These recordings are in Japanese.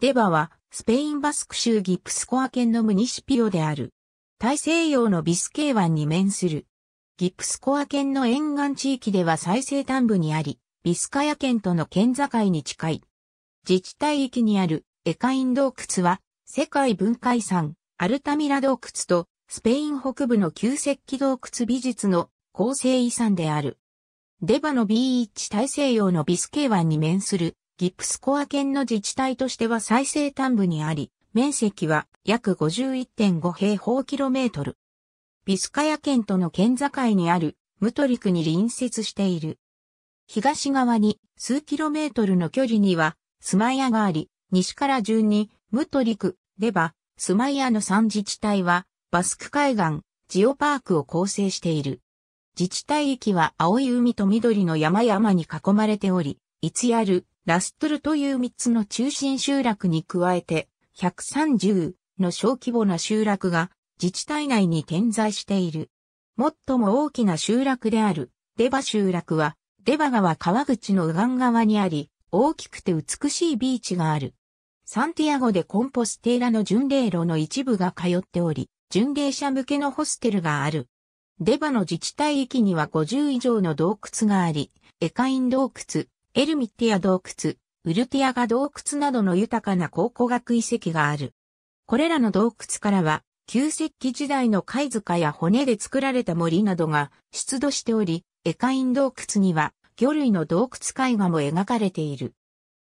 デバは、スペインバスク州ギプスコア県のムニシピオである。大西洋のビスケイ湾に面する。ギプスコア県の沿岸地域では最西端部にあり、ビスカヤ県との県境に近い。自治体域にあるエカイン洞窟は、世界文化遺産、アルタミラ洞窟と、スペイン北部の旧石器洞窟美術の構成遺産である。デバの b チ大西洋のビスケイ湾に面するギプスコア県の自治体としては最西端部にあり、面積は約51.5平方キロメートル。ビスカヤ県との県境にあるムトリクに隣接している。東側に数キロメートルの距離にはスマイアがあり、西から順にムトリク、レバ、スマイアの3自治体はバスク海岸、ジオパークを構成している。自治体域は青い海と緑の山々に囲まれており、いつやる。ラストルという3つの中心集落に加えて、130の小規模な集落が自治体内に点在している。最も大きな集落であるデバ集落は、デバ川川口の右岸側にあり、大きくて美しいビーチがある。サンティアゴでコンポステーラの巡礼路の一部が通っており、巡礼者向けのホステルがある。デバの自治体域には50以上の洞窟があり、エカイン洞窟、エルミッティア洞窟、ウルティアガ洞窟などの豊かな考古学遺跡がある。これらの洞窟からは、旧石器時代の貝塚や骨で作られた森などが出土しており、エカイン洞窟には魚類の洞窟絵画も描かれている。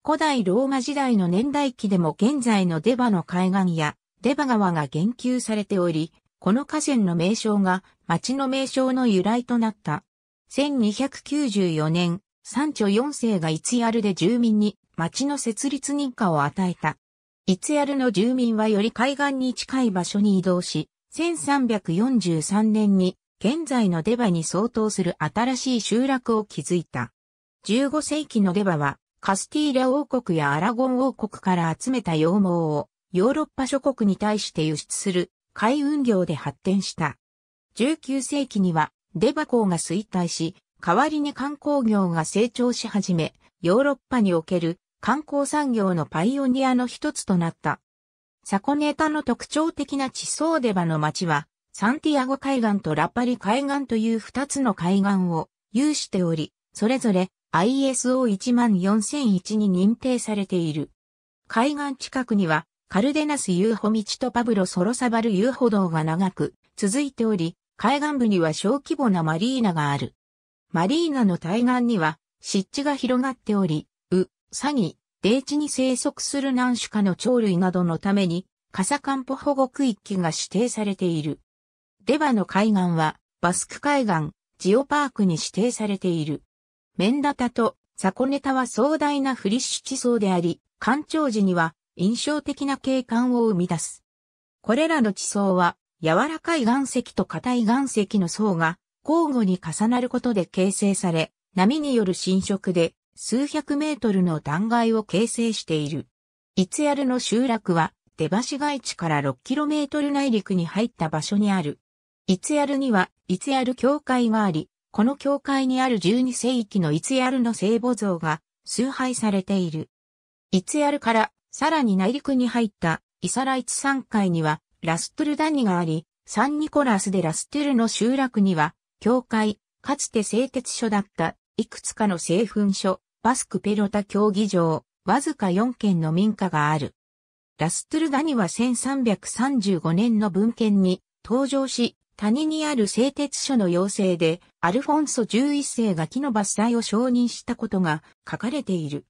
古代ローマ時代の年代記でも現在のデバの海岸やデバ川が言及されており、この河川の名称が町の名称の由来となった。1294年、三朝、四世が一ヤルで住民に町の設立認可を与えた。一ヤルの住民はより海岸に近い場所に移動し、1343年に現在のデバに相当する新しい集落を築いた。15世紀のデバはカスティーラ王国やアラゴン王国から集めた羊毛をヨーロッパ諸国に対して輸出する海運業で発展した。19世紀にはデバ港が衰退し、代わりに観光業が成長し始め、ヨーロッパにおける観光産業のパイオニアの一つとなった。サコネタの特徴的な地層デバの町は、サンティアゴ海岸とラパリ海岸という二つの海岸を有しており、それぞれ ISO14001 に認定されている。海岸近くには、カルデナス遊歩道とパブロ・ソロサバル遊歩道が長く続いており、海岸部には小規模なマリーナがある。マリーナの対岸には湿地が広がっており、ウ、サギ、低地に生息する何種かの鳥類などのために、カサカンポ保護区域が指定されている。デバの海岸は、バスク海岸、ジオパークに指定されている。メンダタとサコネタは壮大なフリッシュ地層であり、干潮時には印象的な景観を生み出す。これらの地層は、柔らかい岩石と硬い岩石の層が交互に重なることで形成され、波による浸食で数百メートルの断崖を形成している。イツヤルの集落は、出橋外地から6トル内陸に入った場所にある。イツヤルには、イツヤル教会があり、この教会にある12世紀のイツヤルの聖母像が崇拝されている。イツヤルからさらに内陸に入ったイサライツ山階にはラストゥルダニがあり、サンニコラスでラストゥルの集落には教会、かつて製鉄所だった、いくつかの製粉所、バスクペロタ競技場、わずか4軒の民家がある。ラストゥルダニは1335年の文献に登場し、谷にある製鉄所の要請で、アルフォンソ11世が木の伐採を承認したことが書かれている。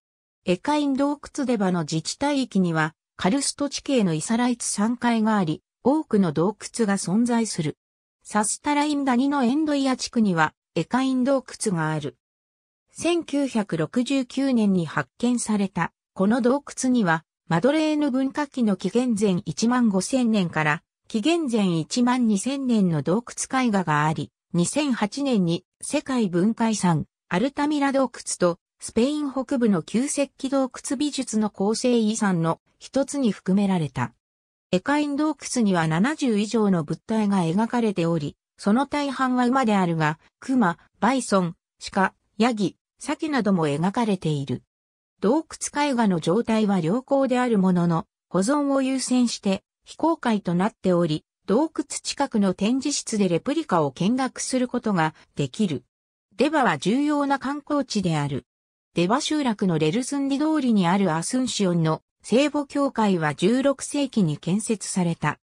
エカイン洞窟デバの自治体域には、カルスト地形のイサライツ山階があり、多くの洞窟が存在する。サスタラインニのエンドイア地区には、エカイン洞窟がある。1969年に発見された、この洞窟には、マドレーヌ文化期の紀元前1万5000年から、紀元前1万2000年の洞窟絵画があり、2008年に世界文化遺産、アルタミラ洞窟と、スペイン北部の旧石器洞窟美術の構成遺産の一つに含められた。エカイン洞窟には70以上の物体が描かれており、その大半は馬であるが、熊、バイソン、鹿、ヤギ、キなども描かれている。洞窟絵画の状態は良好であるものの、保存を優先して非公開となっており、洞窟近くの展示室でレプリカを見学することができる。デバは重要な観光地である。デバ集落のレルスンディ通りにあるアスンシオンの聖母教会は16世紀に建設された。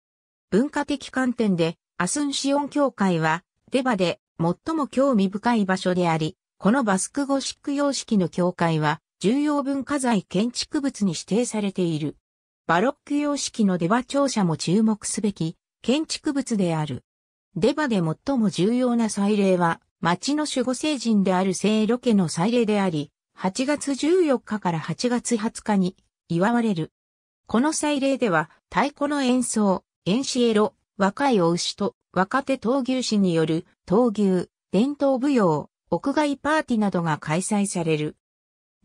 文化的観点で、アスンシオン教会は、デバで最も興味深い場所であり、このバスクゴシック様式の教会は、重要文化財建築物に指定されている。バロック様式のデバ庁舎も注目すべき建築物である。デバで最も重要な祭礼は、町の守護聖人である聖ロケの祭礼であり、8月14日から8月20日に祝われる。この祭礼では、太鼓の演奏、演シエロ、若いお牛と若手闘牛士による闘牛、伝統舞踊、屋外パーティーなどが開催される。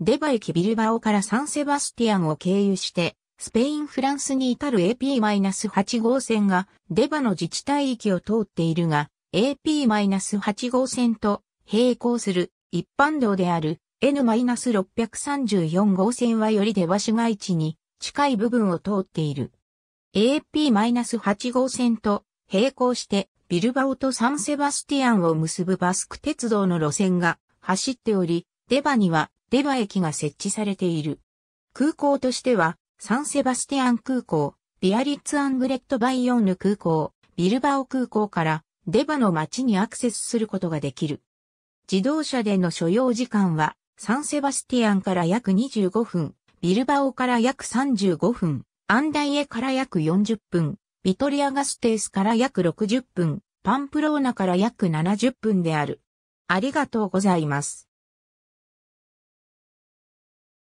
デバ駅ビルバオからサンセバスティアンを経由して、スペイン・フランスに至る AP-8 号線がデバの自治体域を通っているが、AP-8 号線と並行する一般道である N-634 号線はより出羽市街地に近い部分を通っている。AP-8 号線と並行してビルバオとサンセバスティアンを結ぶバスク鉄道の路線が走っており、デバにはデバ駅が設置されている。空港としてはサンセバスティアン空港、ビアリッツアングレットバイオンヌ空港、ビルバオ空港からデバの街にアクセスすることができる。自動車での所要時間はサンセバスティアンから約25分、ビルバオから約35分、アンダイエから約40分、ビトリアガステースから約60分、パンプローナから約70分である。ありがとうございます。